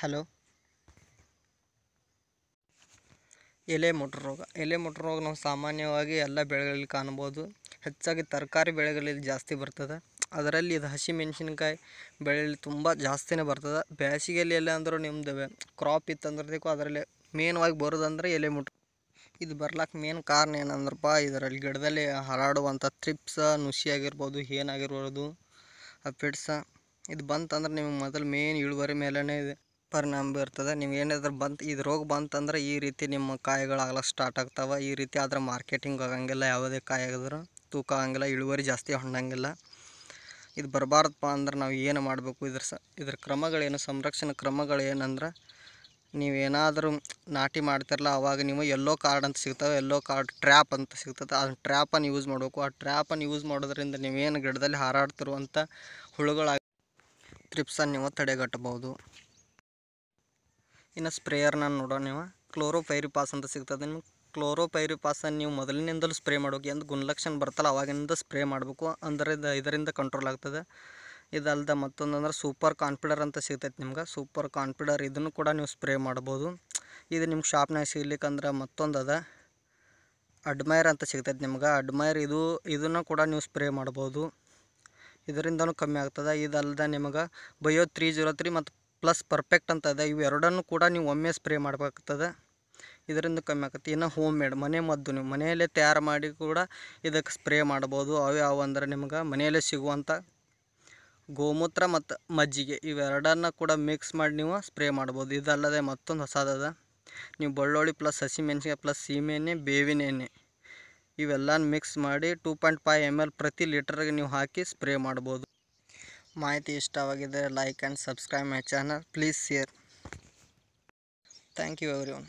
hello ಎಲೆ motor ರೋಗ ಎಲೆ ಮೊಟ್ರು ರೋಗ ನಾವು ಸಾಮಾನ್ಯವಾಗಿ ಎಲ್ಲ ಬೆಳೆಗಳಲ್ಲಿ ಕಾಣ್ಬೋದು ಹೆಚ್ಚಾಗಿ ತರಕಾರಿ ಬೆಳೆಗಳಲ್ಲಿ ಜಾಸ್ತಿ ಬರ್ತದೆ ಅದರಲ್ಲಿ ಇದು ಹಸಿ ಮೆಣಸಿನ್ಕಾಯಿ ಬೆಳೆಯಲ್ಲಿ ತುಂಬ ಜಾಸ್ತಿನೇ ಬರ್ತದೆ ಬೇಸಿಗೆಯಲ್ಲಿ ಎಲ್ಲ ಅಂದರೂ ನಿಮ್ಮದು ಕ್ರಾಪ್ ಇತ್ತಂದ್ರದಕ್ಕೂ ಅದರಲ್ಲಿ ಮೇನ್ವಾಗಿ ಬರೋದಂದ್ರೆ ಎಲೆ ಮುಟ್ರು ಇದು ಬರ್ಲಾಕ ಮೇನ್ ಕಾರಣ ಏನಂದ್ರಪ್ಪ ಇದರಲ್ಲಿ ಗಿಡದಲ್ಲಿ ಹರಡುವಂಥ ತ್ರಿಪ್ಸ ನುಸಿ ಆಗಿರ್ಬೋದು ಏನಾಗಿರ್ಬೋದು ಆ ಪಿಡ್ಸ ಇದು ಬಂತಂದ್ರೆ ನಿಮಗೆ ಮೊದಲು ಮೇನ್ ಇಳುವರಿ ಮೇಲೇ ಇದೆ ಪರಿಣಾಮ ಬೀರ್ತದೆ ನೀವು ಏನಾದರೂ ಬಂತು ಇದು ರೋಗ ಬಂತಂದ್ರೆ ಈ ರೀತಿ ನಿಮ್ಮ ಆಗಲ್ಲ ಸ್ಟಾರ್ಟ್ ಆಗ್ತಾವೆ ಈ ರೀತಿ ಆದ್ರೆ ಮಾರ್ಕೆಟಿಂಗ್ ಆಗಂಗಿಲ್ಲ ಯಾವುದೇ ಕಾಯಿ ಆಗಿದ್ರು ತೂಕ ಆಗಂಗಿಲ್ಲ ಇಳುವರಿ ಜಾಸ್ತಿ ಹೊಂಡಂಗಿಲ್ಲ ಇದು ಬರಬಾರ್ದಪ್ಪ ಅಂದ್ರೆ ನಾವು ಏನು ಮಾಡಬೇಕು ಇದ್ರ ಸ ಇದ್ರ ಕ್ರಮಗಳೇನು ಸಂರಕ್ಷಣೆ ಕ್ರಮಗಳೇನಂದ್ರೆ ನೀವೇನಾದರೂ ನಾಟಿ ಮಾಡ್ತಿರಲ್ಲ ಆವಾಗ ನೀವು ಎಲ್ಲೋ ಕಾರ್ಡ್ ಅಂತ ಸಿಗ್ತವೆ ಎಲ್ಲೋ ಕಾರ್ಡ್ ಟ್ರ್ಯಾಪ್ ಅಂತ ಸಿಗ್ತದೆ ಆ ಟ್ರ್ಯಾಪನ್ನು ಯೂಸ್ ಮಾಡಬೇಕು ಆ ಟ್ರ್ಯಾಪನ್ನು ಯೂಸ್ ಮಾಡೋದ್ರಿಂದ ನೀವೇನು ಗಿಡದಲ್ಲಿ ಹಾರಾಡ್ತಿರುವಂಥ ಹುಳುಗಳಾಗಿ ಟ್ರಿಪ್ಸನ್ನು ನೀವು ತಡೆಗಟ್ಟಬಹುದು ಇನ್ನು ಸ್ಪ್ರೇಯರ್ನ ನೋಡೋಣ ನೀವು ಕ್ಲೋರೋಫೈರಿಪಾಸ್ ಅಂತ ಸಿಗ್ತದೆ ನಿಮ್ಗೆ ಅನ್ನು ನೀವು ಮೊದಲಿನಿಂದಲೂ ಸ್ಪ್ರೇ ಮಾಡೋಕೆ ಎಂದು ಗುಣಲಕ್ಷಣ ಬರ್ತಲ್ಲ ಅವಾಗಿಂದ ಸ್ಪ್ರೇ ಮಾಡಬೇಕು ಅಂದರೆ ಇದರಿಂದ ಕಂಟ್ರೋಲ್ ಆಗ್ತದೆ ಇದಲ್ಲದೆ ಮತ್ತೊಂದು ಅಂದ್ರೆ ಸೂಪರ್ ಕಾನ್ಫಿಡರ್ ಅಂತ ಸಿಗ್ತೈತೆ ನಿಮ್ಗೆ ಸೂಪರ್ ಕಾನ್ಫಿಡರ್ ಇದನ್ನು ಕೂಡ ನೀವು ಸ್ಪ್ರೇ ಮಾಡ್ಬೋದು ಇದು ನಿಮ್ಗೆ ಶಾಪ್ನಾಗ ಸಿಗ್ಲಿಕ್ಕಂದ್ರೆ ಮತ್ತೊಂದು ಅದ ಅಡ್ಮೈರ್ ಅಂತ ಸಿಗ್ತೈತೆ ನಿಮ್ಗೆ ಅಡ್ಮೈರ್ ಇದು ಇದನ್ನು ಕೂಡ ನೀವು ಸ್ಪ್ರೇ ಮಾಡ್ಬೋದು ಇದರಿಂದನೂ ಕಮ್ಮಿ ಆಗ್ತದೆ ಇದಲ್ಲದೆ ನಿಮಗೆ ಬಯೋ ತ್ರೀ ಜೀರೋ ತ್ರೀ ಮತ್ತು ಪ್ಲಸ್ ಪರ್ಫೆಕ್ಟ್ ಅಂತ ಇದೆ ಇವೆರಡನ್ನು ಕೂಡ ನೀವು ಒಮ್ಮೆ ಸ್ಪ್ರೇ ಮಾಡಬೇಕಾಗ್ತದೆ ಇದರಿಂದ ಕಮ್ಮಿ ಆಗುತ್ತೆ ಇನ್ನು ಹೋಮ್ ಮೇಡ್ ಮನೆ ಮದ್ದು ನೀವು ಮನೆಯಲ್ಲೇ ತಯಾರು ಮಾಡಿ ಕೂಡ ಇದಕ್ಕೆ ಸ್ಪ್ರೇ ಮಾಡ್ಬೋದು ಅವು ಯಾವ ಅಂದರೆ ನಿಮ್ಗೆ ಮನೆಯಲ್ಲೇ ಸಿಗುವಂಥ ಗೋಮೂತ್ರ ಮತ್ತು ಮಜ್ಜಿಗೆ ಇವೆರಡನ್ನು ಕೂಡ ಮಿಕ್ಸ್ ಮಾಡಿ ನೀವು ಸ್ಪ್ರೇ ಮಾಡ್ಬೋದು ಇದಲ್ಲದೆ ಮತ್ತೊಂದು ಹೊಸದದ ನೀವು ಬೆಳ್ಳುಳ್ಳಿ ಪ್ಲಸ್ ಹಸಿ ಮೆಣಸಿಗೆ ಪ್ಲಸ್ ಸೀಮೆಣ್ಣೆ ಬೇವಿನ ಎಣ್ಣೆ ಇವೆಲ್ಲ ಮಿಕ್ಸ್ ಮಾಡಿ two point five M L ಪ್ರತಿ ಲೀಟ್ರಿಗೆ ನೀವು ಹಾಕಿ ಸ್ಪ್ರೇ ಮಾಡ್ಬೋದು ಮಾಹಿತಿ ಇಷ್ಟವಾಗಿದ್ದರೆ like and subscribe my channel please share thank you every one